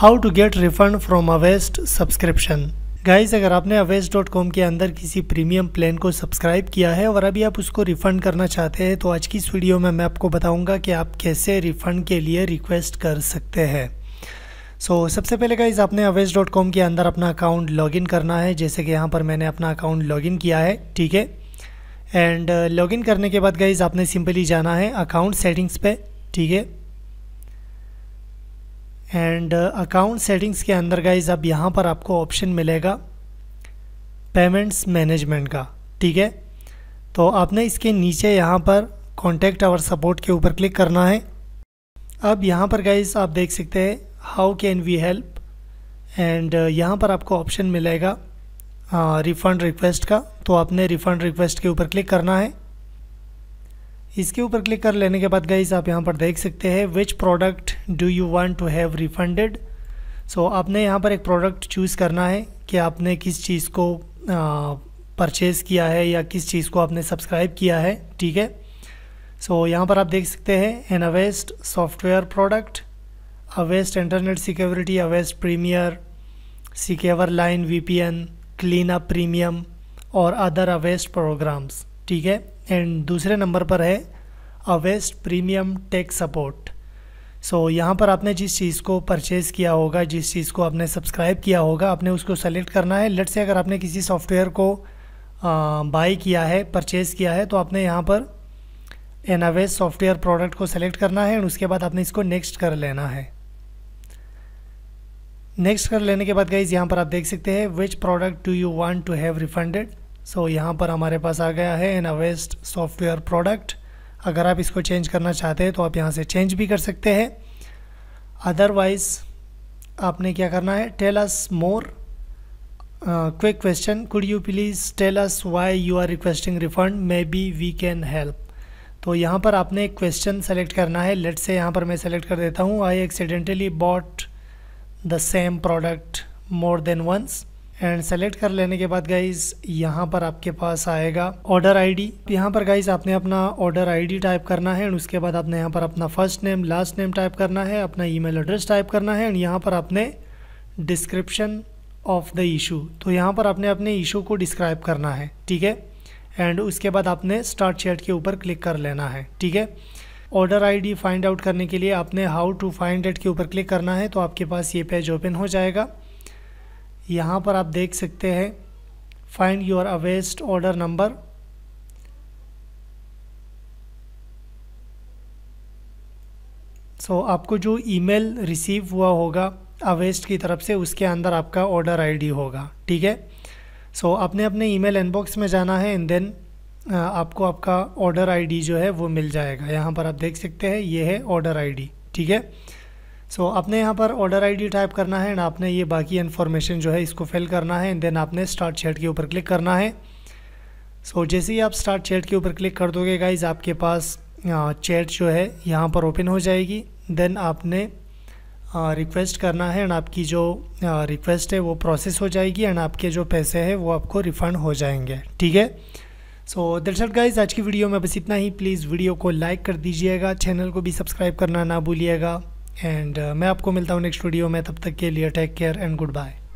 how to get refund from Avast subscription guys अगर आपने अवेस्ट dot com के अंदर किसी प्रीमियम प्लान को सब्सक्राइब किया है और अभी आप उसको रिफंड करना चाहते हैं तो आज की इस वीडियो में मैं आपको बताऊंगा कि आप कैसे रिफंड के लिए रिक्वेस्ट कर सकते हैं सो so, सबसे पहले गाइज आपने अवेस्ट डॉट कॉम के अंदर अपना अकाउंट लॉगिन करना है जैसे कि यहाँ पर मैंने अपना अकाउंट लॉगिन किया है ठीक है एंड लॉगिन uh, करने के बाद गाइज आपने सिंपली जाना है अकाउंट सेटिंग्स पे ठीक है एंड अकाउंट सेटिंग्स के अंदर गाइज अब यहाँ पर आपको ऑप्शन मिलेगा पेमेंट्स मैनेजमेंट का ठीक है तो आपने इसके नीचे यहाँ पर कॉन्टैक्ट आवर सपोर्ट के ऊपर क्लिक करना है अब यहाँ पर गाइज आप देख सकते हैं how can we help and यहाँ पर आपको ऑप्शन मिलेगा रिफ़ंड uh, रिक्वेस्ट का तो आपने रिफ़ंड रिक्वेस्ट के ऊपर क्लिक करना है इसके ऊपर क्लिक कर लेने के बाद गाइज आप यहाँ पर देख सकते हैं which product do you want to have refunded so आपने यहाँ पर एक प्रोडक्ट चूज़ करना है कि आपने किस चीज़ को परचेज़ किया है या किस चीज़ को आपने सब्सक्राइब किया है ठीक है सो so, यहाँ पर आप देख सकते हैं an Avast software product Avast internet security Avast premier secure line V P N clean up premium और अदर अवेस्ट प्रोग्राम्स ठीक है एंड दूसरे नंबर पर है Avast premium tech support so यहाँ पर आपने जिस चीज़ को परचेज़ किया होगा जिस चीज़ को आपने सब्सक्राइब किया होगा आपने उसको सेलेक्ट करना है लेट से अगर आपने किसी सॉफ्टवेयर को बाई किया है परचेज़ किया है तो आपने यहाँ पर एनावेज सॉफ्टवेयर प्रोडक्ट को सेलेक्ट करना है और उसके बाद आपने इसको नेक्स्ट कर लेना है नेक्स्ट कर लेने के बाद गाइज यहाँ पर आप देख सकते हैं which product do you want to have refunded so यहाँ पर हमारे पास आ गया है एन अवेस्ट सॉफ्टवेयर प्रोडक्ट अगर आप इसको चेंज करना चाहते हैं तो आप यहाँ से चेंज भी कर सकते हैं अदरवाइज़ आपने क्या करना है tell us more quick question could you please tell us why you are requesting refund maybe we can help तो यहाँ पर आपने एक क्वेश्चन सेलेक्ट करना है लेट से यहाँ पर मैं सेलेक्ट कर देता हूँ I accidentally bought the same product more than once and select कर लेने के बाद गाइज यहाँ पर आपके पास आएगा ऑर्डर आईडी तो यहाँ पर गाइज आपने अपना ऑर्डर आईडी टाइप करना है एंड उसके बाद आपने यहाँ पर अपना first name last name type करना है अपना ईमेल एड्रेस टाइप करना है एंड यहाँ पर आपने डिस्क्रिप्शन ऑफ द इशू तो यहाँ पर आपने अपने इशू को डिस्क्राइब करना है ठीक है एंड उसके बाद आपने स्टार्ट चैट के ऊपर क्लिक कर लेना है ठीक है ऑर्डर आईडी फाइंड आउट करने के लिए आपने हाउ टू फाइंड डेट के ऊपर क्लिक करना है तो आपके पास ये पेज ओपन हो जाएगा यहाँ पर आप देख सकते हैं find your Avast order number so आपको जो ईमेल रिसीव हुआ होगा अवेस्ट की तरफ से उसके अंदर आपका ऑर्डर आईडी होगा ठीक है सो so, आपने अपने ईमेल इनबॉक्स में जाना है एंड देन आपको आपका ऑर्डर आईडी जो है वो मिल जाएगा यहाँ पर आप देख सकते हैं ये है ऑर्डर आईडी ठीक है सो so, आपने यहाँ पर ऑर्डर आईडी टाइप करना है एंड आपने ये बाकी इन्फॉर्मेशन जो है इसको फिल करना है एंड देन आपने स्टार्ट चैट के ऊपर क्लिक करना है सो so, जैसे ही आप स्टार्ट चैट के ऊपर क्लिक कर दोगे गाइज आपके पास चैट जो है यहाँ पर ओपन हो जाएगी देन आपने रिक्वेस्ट करना है एंड आपकी जो रिक्वेस्ट है वो प्रोसेस हो जाएगी एंड आपके जो पैसे हैं वो आपको रिफ़ंड हो जाएंगे ठीक है सो दरअसल गाइज आज की वीडियो में बस इतना ही प्लीज़ वीडियो को लाइक कर दीजिएगा चैनल को भी सब्सक्राइब करना ना भूलिएगा एंड uh, मैं आपको मिलता हूँ नेक्स्ट वीडियो में तब तक के लिए take care and good bye